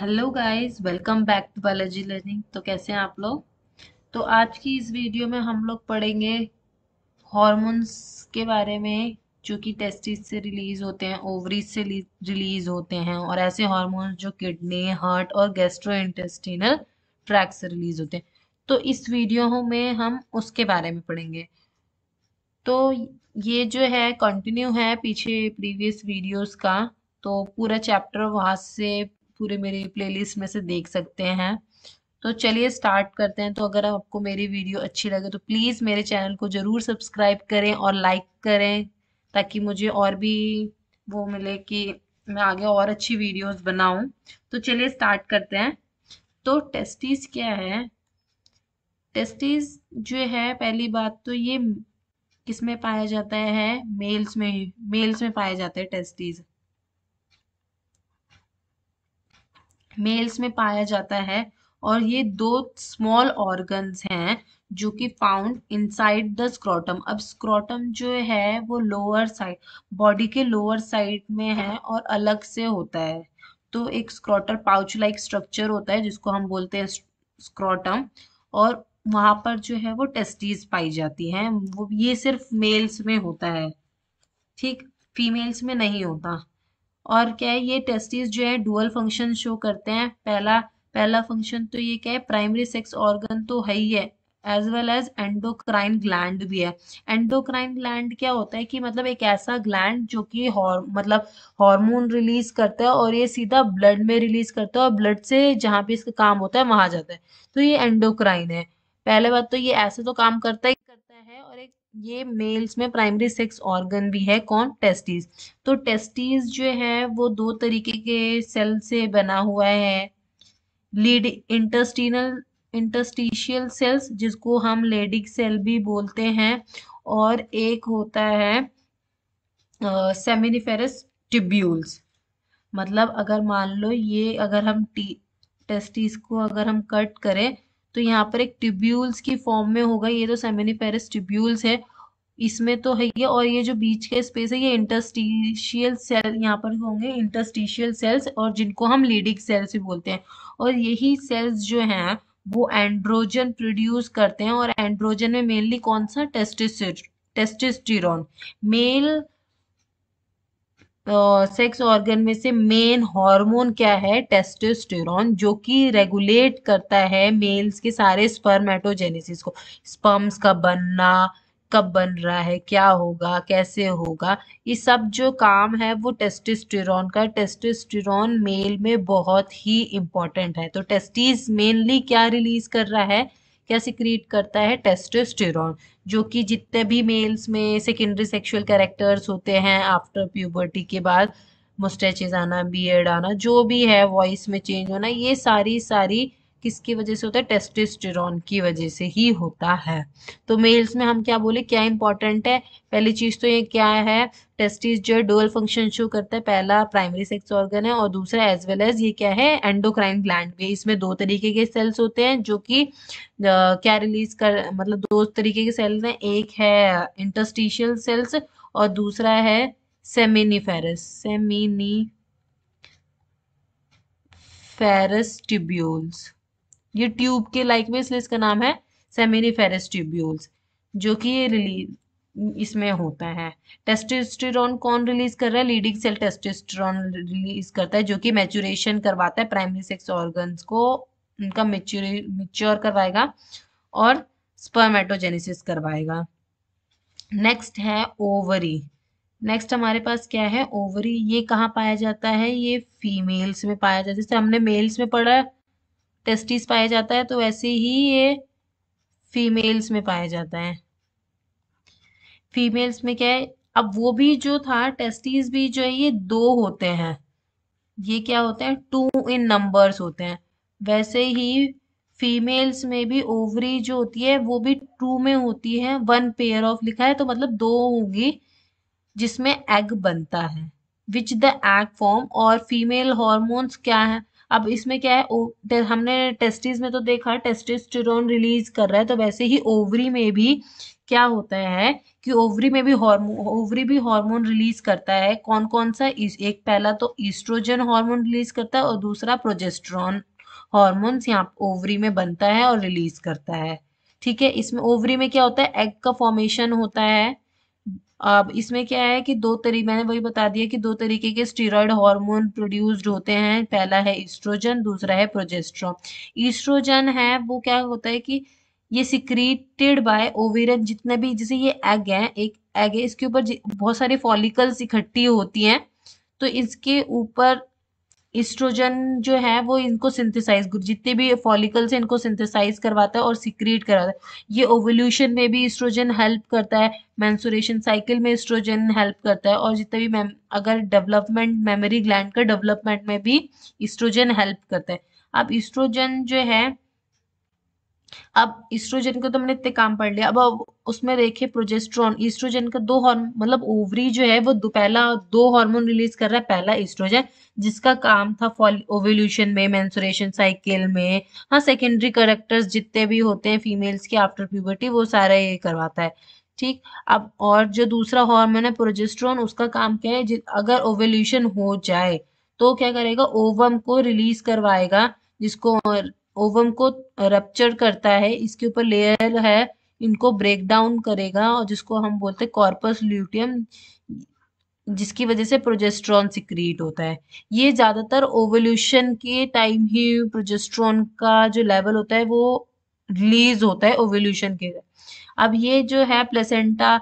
hello guys welcome back to biology learning तो कैसे हैं आप लोग तो आज की इस वीडियो में हम लोग पढ़ेंगे हॉर्मोन्स के बारे में जो कि टेस्टिस से रिलीज़ होते हैं ओवरीज से रिलीज़ होते हैं और ऐसे हॉर्मोन्स जो किडनी हार्ट और इंटेस्टिनल ट्रैक से रिलीज़ होते हैं तो इस वीडियो में हम उसके बारे में पढ़ेंगे तो ये जो है कंटिन्यू है पीछे प्रीवियस वीडियोस का तो पूरा चैप्टर वहाँ से पूरे मेरे प्लेलिस्ट में से देख सकते हैं तो चलिए स्टार्ट करते हैं तो अगर आपको मेरी वीडियो अच्छी लगे तो प्लीज़ मेरे चैनल को ज़रूर सब्सक्राइब करें और लाइक करें ताकि मुझे और भी वो मिले कि मैं आगे और अच्छी वीडियोस बनाऊं तो चलिए स्टार्ट करते हैं तो टेस्टिस क्या है टेस्टिस जो है पहली बात तो ये किस में पाया जाता है मेल्स में मेल्स में पाया जाता है टेस्टिस मेल्स में पाया जाता है और ये दो स्मॉल ऑर्गन्स हैं जो कि फाउंड इनसाइड द स्क्रॉटम अब स्क्रॉटम जो है वो लोअर साइड बॉडी के लोअर साइड में है और अलग से होता है तो एक स्क्रॉटर पाउच लाइक स्ट्रक्चर होता है जिसको हम बोलते हैं स्क्रॉटम और वहां पर जो है वो टेस्टीज पाई जाती हैं वो ये सिर्फ मेल्स में होता है ठीक फीमेल्स में नहीं होता और क्या है ये टेस्टिस जो है डुअल फंक्शन शो करते हैं पहला पहला फंक्शन तो ये क्या है प्राइमरी सेक्स ऑर्गन तो है ही है as well as endocrine gland भी है एंडोक्राइन ग्लैंड क्या होता है कि मतलब एक ऐसा ग्लैंड जो कि हॉर मतलब हार्मोन रिलीज करता है और ये सीधा ब्लड में रिलीज करता है और ब्लड से जहाँ पे इसका काम होता है वहां जाता है तो ये एंडोक्राइन है पहले बात तो ये ऐसे तो काम करता है है और एक ये मेल्स में प्राइमरी सेक्स ऑर्गन भी है कौन टेस्टिस तो टेस्टिस जो है वो दो तरीके के सेल से बना हुआ है लीड इंटस्टिनल इंटस्टिशियल सेल्स जिसको हम लेडिक सेल भी बोलते हैं और एक होता है सेमिनिफेरस ट्यूब्यूल्स मतलब अगर मान लो ये अगर हम टी टेस्टिस को अगर हम कट करें तो यहाँ पर एक ट्यूब्यूल्स की फॉर्म में होगा ये तो सेमिनिफेरस ट्यूब्यूल्स है इसमें तो है ये और ये जो बीच का स्पेस है ये इंटरस्टिशियल सेल यहाँ पर होंगे इंटरस्टिशियल सेल्स और जिनको हम लीडिंग सेल्स भी बोलते हैं और यही सेल्स जो हैं वो एंड्रोजन प्रोड्यूस करते हैं और एंड्रोजन में मेनली कौन सा टेस्टिस टेस्टिस्टिर मेल सेक्स ऑर्गन में से मेन हार्मोन क्या है टेस्टोस्टेरॉन जो कि रेगुलेट करता है मेल्स के सारे स्पर्मेटोजेनेसिस को स्पर्म्स का बनना कब बन रहा है क्या होगा कैसे होगा ये सब जो काम है वो टेस्टोस्टेरॉन का टेस्टोस्टेरॉन मेल में बहुत ही इंपॉर्टेंट है तो टेस्टिस मेनली क्या रिलीज कर रहा है क्या सिक्रीट करता है टेस्टोस्टेरॉन जो कि जितने भी मेल्स में सेकेंडरी सेक्सुअल कैरेक्टर्स होते हैं आफ्टर प्यूबर्टी के बाद मुस्टैचेज आना बियर्ड आना जो भी है वॉइस में चेंज होना ये सारी सारी किसकी वजह से होता है टेस्टिस्टेरॉन की वजह से ही होता है तो मेल्स में हम क्या बोले क्या इंपॉर्टेंट है पहली चीज तो ये क्या है टेस्टिस जो है डुअल फंक्शन शो करता है पहला प्राइमरी सेक्स ऑर्गन है और दूसरा एज वेल एज ये क्या है एंडोक्राइन ग्लैंड भी इसमें दो तरीके के सेल्स होते हैं जो कि क्या रिलीज कर मतलब दो तरीके के सेल्स हैं एक है इंटस्टिशियल सेल्स और दूसरा है सेमिनिफेरस सेमिनी फेरस ट्यूब्यूल्स ये ट्यूब के लाइक में इसलिए इसका नाम है सेमिनिफेरस ट्यूब्यूल्स जो कि ये रिलीज इसमें होता है टेस्टोस्टेरॉन कौन रिलीज कर रहा है लीडिंग सेल टेस्टोस्टेरॉन रिलीज करता है जो कि मैचुरेशन करवाता है प्राइमरी सेक्स ऑर्गन्स को उनका मिच्योर करवाएगा और स्पर्मेटोजेनेसिस करवाएगा नेक्स्ट है ओवरी नेक्स्ट हमारे पास क्या है ओवरी ये कहाँ पाया जाता है ये फीमेल्स में पाया जाता है जैसे हमने मेल्स में पढ़ा टेस्टिस पाया जाता है तो वैसे ही ये फीमेल्स में पाया जाता है फीमेल्स में क्या है अब वो भी जो था टेस्टिस भी जो है ये दो होते हैं ये क्या होते हैं टू इन नंबर्स होते हैं वैसे ही फीमेल्स में भी ओवरी जो होती है वो भी टू में होती है वन पेयर ऑफ लिखा है तो मतलब दो होगी जिसमें एग बनता है विच द एग फॉर्म और फीमेल हॉर्मोन्स क्या है अब इसमें क्या है ओ, ते, हमने टेस्टिस में तो देखा टेस्टिस्टिरोन रिलीज कर रहा है तो वैसे ही ओवरी में भी क्या होता है कि ओवरी में भी हार्मोन ओवरी भी हार्मोन रिलीज करता है कौन कौन सा एक पहला तो ईस्ट्रोजन हार्मोन रिलीज करता है और दूसरा प्रोजेस्ट्रॉन हार्मोन यहाँ ओवरी में बनता है और रिलीज करता है ठीक है इसमें ओवरी में क्या होता है एग का फॉर्मेशन होता है अब इसमें क्या है कि दो तरीके मैंने वही बता दिया कि दो तरीके के स्टीरॉयड हार्मोन प्रोड्यूस्ड होते हैं पहला है ईस्ट्रोजन दूसरा है प्रोजेस्ट्रॉन ईस्ट्रोजन है वो क्या होता है कि ये सिक्रीटेड बाय ओवेरन जितने भी जैसे ये एग है एक एग है इसके ऊपर बहुत सारे फॉलिकल्स इकट्ठी होती हैं तो इसके ऊपर इस्ट्रोजन जो है वो इनको सिंथेसाइज जितने भी फॉलिकल्स हैं इनको सिंथेसाइज करवाता है और सिक्रीट करवाता है ये ओवोल्यूशन में भी इस्ट्रोजन हेल्प करता है मैंसुरेशन साइकिल में इस्ट्रोजन हेल्प करता है और जितने भी अगर डेवलपमेंट मेमोरी ग्लैंड का डेवलपमेंट में भी इस्ट्रोजन हेल्प करता है अब इस्ट्रोजन जो है अब ईस्ट्रोजन का तो मैंने इतने काम पढ़ लिया अब उसमें देखे प्रोजेस्ट्रॉन ईस्ट्रोजन का दो हार्मोन मतलब ओवरी जो है वो दो पहला दो हार्मोन रिलीज कर रहा है पहला ईस्ट्रोजन जिसका काम था ओवल्यूशन में मेंसुरेशन साइकिल में हाँ सेकेंडरी करेक्टर्स जितने भी होते हैं फीमेल्स के आफ्टर प्यूबर्टी वो सारा ये करवाता है ठीक अब और जो दूसरा हार्मोन है प्रोजेस्ट्रॉन उसका काम क्या है अगर ओवल्यूशन हो जाए तो क्या करेगा ओवम को रिलीज करवाएगा जिसको ओवम को रप्चर करता है इसके ऊपर लेयर है इनको ब्रेक डाउन करेगा और जिसको हम बोलते हैं कॉर्पस ल्यूटियम जिसकी वजह से प्रोजेस्ट्रॉन सिक्रीट होता है ये ज़्यादातर ओवोल्यूशन के टाइम ही प्रोजेस्ट्रॉन का जो लेवल होता है वो रिलीज होता है ओवोल्यूशन के अब ये जो है प्लेसेंटा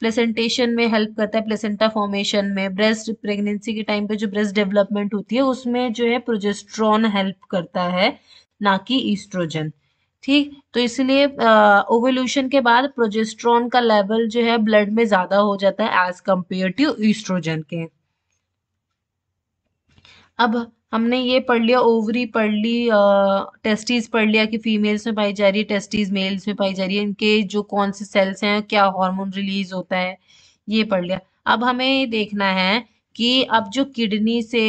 प्लेसेंटेशन में हेल्प करता है प्लेसेंटा फॉर्मेशन में ब्रेस्ट प्रेगनेंसी के टाइम पे जो ब्रेस्ट डेवलपमेंट होती है उसमें जो है प्रोजेस्ट्रॉन हेल्प करता है ना कि ईस्ट्रोजन ठीक तो इसलिए ओवल्यूशन के बाद प्रोजेस्ट्रॉन का लेवल जो है ब्लड में ज्यादा हो जाता है एज कंपेयर टू ईस्ट्रोजन के अब हमने ये पढ़ लिया ओवरी पढ़ ली टेस्टीज पढ़ लिया कि फीमेल्स में पाई जा रही है टेस्टीज मेल्स में पाई जा रही है इनके जो कौन से सेल्स हैं क्या हार्मोन रिलीज होता है ये पढ़ लिया अब हमें देखना है कि अब जो किडनी से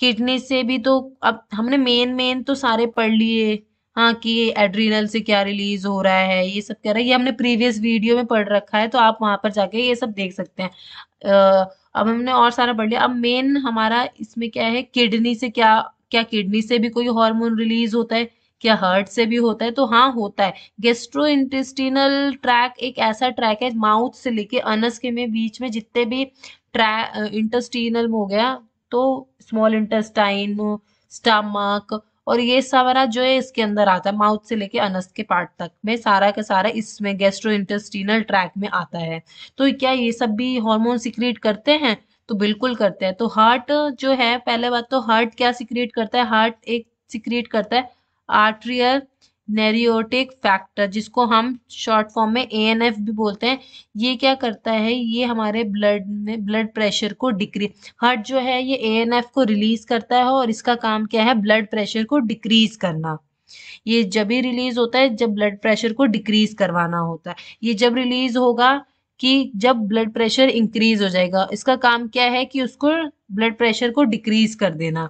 किडनी से भी तो अब हमने मेन मेन तो सारे पढ़ लिए हाँ कि एड्रीनल से क्या रिलीज हो रहा है ये सब कह रहा है ये हमने प्रीवियस वीडियो में पढ़ रखा है तो आप वहां पर जाके ये सब देख सकते हैं अब हमने और सारा पढ़ लिया अब मेन हमारा इसमें क्या है किडनी से क्या क्या किडनी से भी कोई हार्मोन रिलीज होता है क्या हार्ट से भी होता है तो हाँ होता है गेस्ट्रो इंटेस्टिनल ट्रैक एक ऐसा ट्रैक है माउथ से लेके अनस के में बीच में जितने भी ट्रैक इंटेस्टिनल हो गया तो स्मॉल इंटेस्टाइन स्टमक और ये सारा जो है इसके अंदर आता है माउथ से लेके अनस के पार्ट तक में सारा का सारा इसमें गैस्ट्रो इंटेस्टिनल ट्रैक में आता है तो क्या ये सब भी हॉर्मोन सिक्रिएट करते हैं तो बिल्कुल करते हैं तो हार्ट जो है पहले बात तो हार्ट क्या सिक्रिएट करता है हार्ट एक सिक्रिएट करता है आर्ट्रियल नेरियोटिक फैक्टर जिसको हम शॉर्ट फॉर्म में ए एन एफ भी बोलते हैं ये क्या करता है ये हमारे ब्लड में ब्लड प्रेशर को डिक्री हार्ट जो है ये ए एन एफ को रिलीज करता है और इसका काम क्या है ब्लड प्रेशर को डिक्रीज करना ये जब ही रिलीज होता है जब ब्लड प्रेशर को डिक्रीज करवाना होता है ये जब रिलीज होगा कि जब ब्लड प्रेशर इंक्रीज हो जाएगा इसका काम क्या है कि उसको ब्लड प्रेशर को डिक्रीज कर देना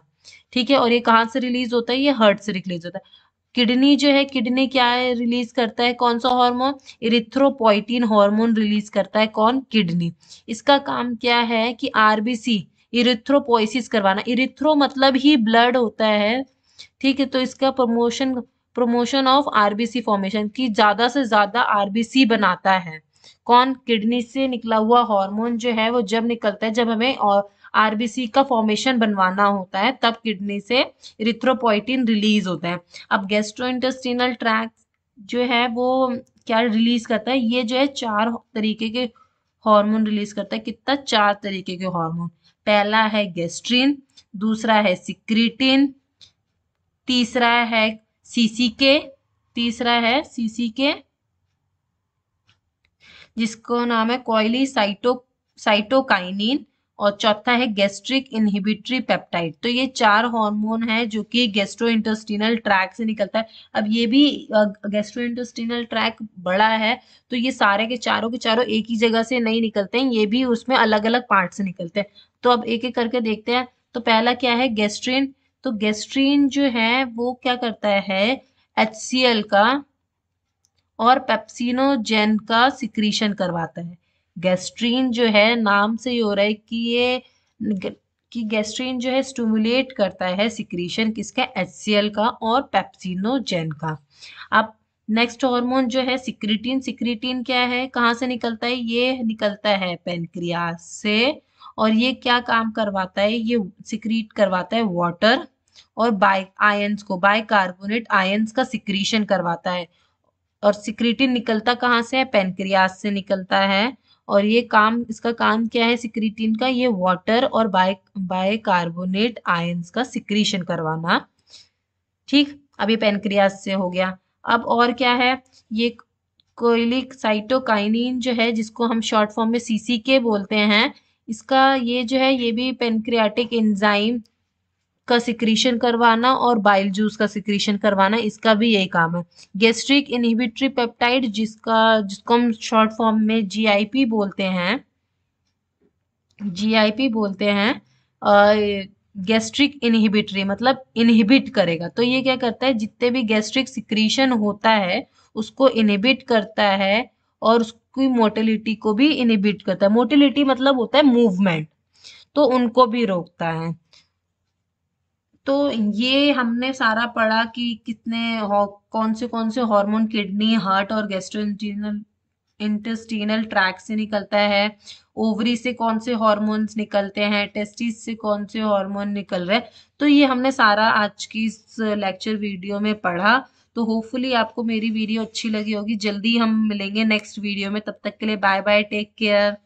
ठीक है और ये कहाँ से रिलीज होता है ये हार्ट से रिलीज होता है किडनी जो है किडनी क्या है रिलीज करता है कौन सा हार्मोन इरिथ्रोपोइटिन हार्मोन रिलीज करता है कौन किडनी इसका काम क्या है कि आरबीसी इरिथ्रोपोइसिस करवाना इरिथ्रो मतलब ही ब्लड होता है ठीक है तो इसका promotion promotion of RBC formation की ज्यादा से ज्यादा आरबीसी बनाता है कौन किडनी से निकला हुआ हार्मोन जो है वो जब निकलता है जब हमें आरबीसी का फॉर्मेशन बनवाना होता है तब किडनी से रिथ्रोपोइटिन रिलीज होता है अब गेस्ट्रोइंटेस्टिनल ट्रैक जो है वो क्या रिलीज करता है ये जो है चार तरीके के हार्मोन रिलीज करता है कितना चार तरीके के हार्मोन पहला है गेस्ट्रिन दूसरा है सिक्रिटिन तीसरा है सीसी के तीसरा है सीसीके के जिसको नाम है कोयली साइटो साइटोकाइनिन और चौथा है गैस्ट्रिक इनहिबिटरी पेप्टाइड तो ये चार हार्मोन है जो कि गैस्ट्रो इंटेस्टिनल ट्रैक से निकलता है अब ये भी गैस्ट्रो इंटेस्टिनल ट्रैक बड़ा है तो ये सारे के चारों के चारों एक ही जगह से नहीं निकलते हैं ये भी उसमें अलग अलग पार्ट से निकलते हैं तो अब एक एक करके देखते हैं तो पहला क्या है गेस्ट्रीन तो गेस्ट्रीन जो है वो क्या करता है एच का और पेप्सिनोजेन का सिक्रीशन करवाता है गैस्ट्रीन जो है नाम से ही हो रहा है कि ये कि गैस्ट्रीन जो है स्टूमुलेट करता है सिक्रीशन किसका एच का और पेप्सिनोजेन का अब नेक्स्ट हार्मोन जो है सिक्रिटिन सिक्रिटिन क्या है कहाँ से निकलता है ये निकलता है पेनक्रियास से और ये क्या काम करवाता है ये सिक्रीट करवाता है वाटर और बाय आयंस को बाय कार्बोनेट आयंस का सिक्रीशन करवाता है और सिक्रिटिन निकलता कहाँ से है पेनक्रियास से निकलता है और ये काम इसका काम क्या है सिक्रिटिन का ये वाटर और बाय बायकार्बोनेट आयंस का सिक्रीशन करवाना ठीक अब ये पेनक्रियास से हो गया अब और क्या है ये कोयलिक साइटोकाइनिन जो है जिसको हम शॉर्ट फॉर्म में सीसी के बोलते हैं इसका ये जो है ये भी पेनक्रियाटिक एंजाइम का सिक्रीशन करवाना और बाइल जूस का सिक्रीशन करवाना इसका भी यही काम है गैस्ट्रिक इनहिबिटरी पेप्टाइड जिसका जिसको हम शॉर्ट फॉर्म में जीआईपी बोलते हैं जीआईपी बोलते हैं गैस्ट्रिक इनहिबिटरी मतलब इनहिबिट करेगा तो ये क्या करता है जितने भी गैस्ट्रिक सिक्रीशन होता है उसको इनहिबिट करता है और उसकी मोटिलिटी को भी इनहिबिट करता है मोटिलिटी मतलब होता है मूवमेंट तो उनको भी रोकता है तो ये हमने सारा पढ़ा कि कितने कौन से कौन से हार्मोन किडनी हार्ट और गैस्ट्रोइंटेस्टिनल इंटेस्टिनल ट्रैक से निकलता है ओवरी से कौन से हॉर्मोन्स निकलते हैं टेस्टिस से कौन से हार्मोन निकल रहे हैं तो ये हमने सारा आज की इस लेक्चर वीडियो में पढ़ा तो होपफुली आपको मेरी वीडियो अच्छी लगी होगी जल्दी हम मिलेंगे नेक्स्ट वीडियो में तब तक के लिए बाय बाय टेक केयर